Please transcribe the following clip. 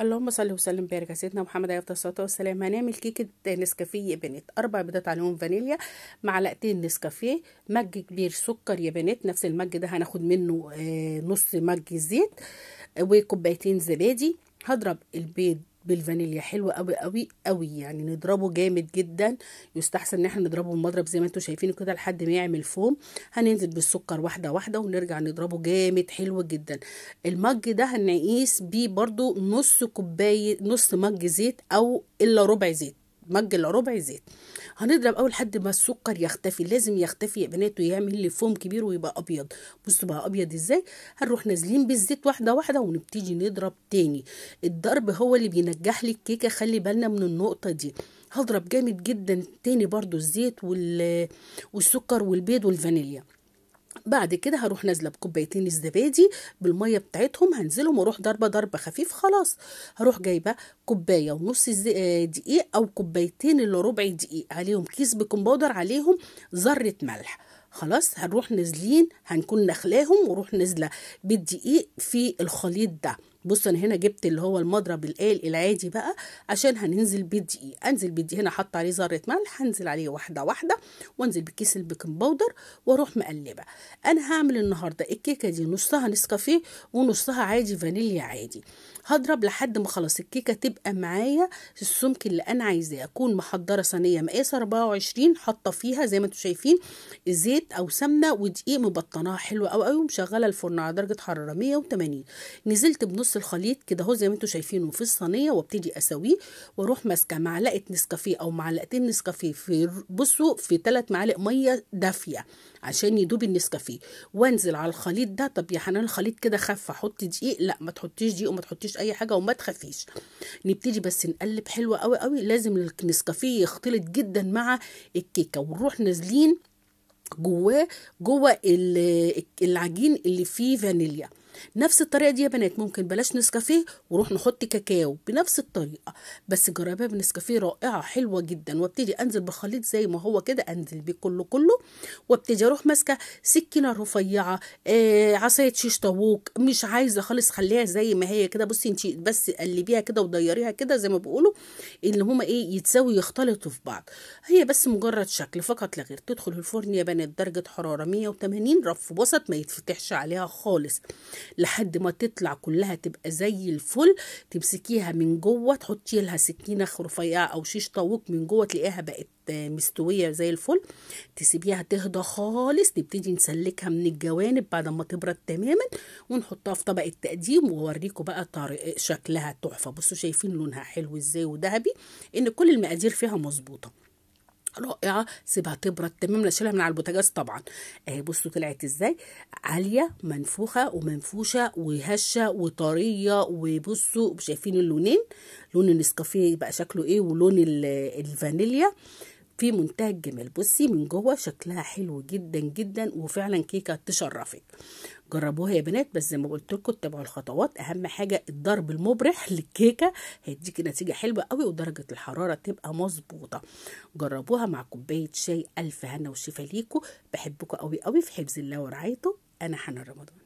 اللهم صل وسلم بارك على سيدنا محمد عليه الصلاه والسلام هنعمل كيكه نسكافيه يا بنات اربع بيضات عليهم فانيليا معلقتين نسكافيه مج كبير سكر يا بنات نفس المج ده هناخد منه آه، نص مج زيت وكوبايتين زبادي هضرب البيض بالفانيليا حلو قوي قوي قوي يعني نضربه جامد جدا يستحسن ان احنا نضربه بالمضرب زي ما انتم شايفين كده لحد ما يعمل فوم هننزل بالسكر واحده واحده ونرجع نضربه جامد حلو جدا المج ده هنقيس بيه برده نص كوبايه نص مج زيت او الا ربع زيت مج الا ربع زيت هنضرب اول حد ما السكر يختفي لازم يختفي يا بنات ويعمل لي فوم كبير ويبقى ابيض بصوا بقى ابيض ازاي هنروح نازلين بالزيت واحده واحده ونبتدي نضرب تاني الضرب هو اللي بينجح لي الكيكه خلي بالنا من النقطه دي هضرب جامد جدا تاني برضو الزيت والسكر والبيض والفانيليا بعد كده هروح نازله بكوبايتين الزبادي بالميه بتاعتهم هنزلهم واروح ضربه ضربه خفيف خلاص هروح جايبه كوبايه ونص آه، دقيق او كوبايتين الا ربع دقيق عليهم كيس بيكنج باودر عليهم ذره ملح خلاص هنروح نازلين هنكون نخلاهم وروح نازله بالدقيق في الخليط ده بص انا هنا جبت اللي هو المضرب الآل العادي بقى عشان هننزل بالدقيق انزل بالدقيق هنا حط عليه ذره ملح هنزل عليه واحده واحده وانزل بكيس البيكنج باودر واروح مقلبه انا هعمل النهارده الكيكه دي نصها نسكافيه ونصها عادي فانيليا عادي هضرب لحد ما خلاص الكيكه تبقى معايا السمك اللي انا عايزاه اكون محضره صينيه مقاس 24 حاطه فيها زي ما انتم شايفين زيت او سمنه ودقيق مبطناها حلوه قوي قوي ومشغله الفرن على درجه حراره 180 نزلت بنص الخليط كده اهو زي ما انتم شايفينه في الصينيه وابتدي اسويه واروح ماسكه معلقه نسكافيه او معلقتين نسكافيه في بصوا في ثلاث معالق ميه دافيه عشان يدوب النسكافيه وانزل على الخليط ده طب يا حنان الخليط كده خف احط دقيق لا ما تحطيش دقيق وما تحطيش فيش اي حاجه وما تخافيش نبتدي بس نقلب حلوه قوي قوي لازم النسكافيه يختلط جدا مع الكيكه ونروح نازلين جواه جوه العجين اللي فيه فانيليا نفس الطريقه دي يا بنات ممكن بلاش نسكافيه وروح نحط كاكاو بنفس الطريقه بس جربها بنسكافيه رائعه حلوه جدا وابتدي انزل بخليط زي ما هو كده انزل بيه كله كله وابتدي اروح ماسكه سكينه رفيعه آه عصايه شيش طاووق مش عايزه خالص خليها زي ما هي كده بصي انت بس قلبيها كده وديريها كده زي ما بيقولوا اللي هما ايه يتساوي يختلطوا في بعض هي بس مجرد شكل فقط لا غير تدخل الفرن يا بنات درجه حراره 180 رف وسط ما يتفتحش عليها خالص لحد ما تطلع كلها تبقى زي الفل تمسكيها من جوه تحطي لها سكينه خرفيه او شيش طاووق من جوه تلاقيها بقت مستويه زي الفل تسيبيها تهدى خالص نبتدي نسلكها من الجوانب بعد ما تبرد تماما ونحطها في طبق التقديم ووريكم بقى طريق شكلها تحفه بصوا شايفين لونها حلو ازاي وذهبي ان كل المقادير فيها مظبوطه رائعه سيبها تبرد تمام نشيلها من على البوتاجاز طبعا اهي بصوا طلعت ازاي عاليه منفوخه ومنفوشه وهشه وطريه وبصوا شايفين اللونين لون النسكافيه بقى شكله ايه ولون الفانيليا في منتهى الجمال بصي من جوه شكلها حلو جدا جدا وفعلا كيكه تشرفك جربوها يا بنات بس زي ما قلت لكم اتبعوا الخطوات اهم حاجه الضرب المبرح للكيكه هيديكي نتيجه حلوه قوي ودرجه الحراره تبقى مظبوطه جربوها مع كوبايه شاي الف هنا وشفا ليكم بحبكم قوي قوي في حفظ الله ورعايته انا حنان رمضان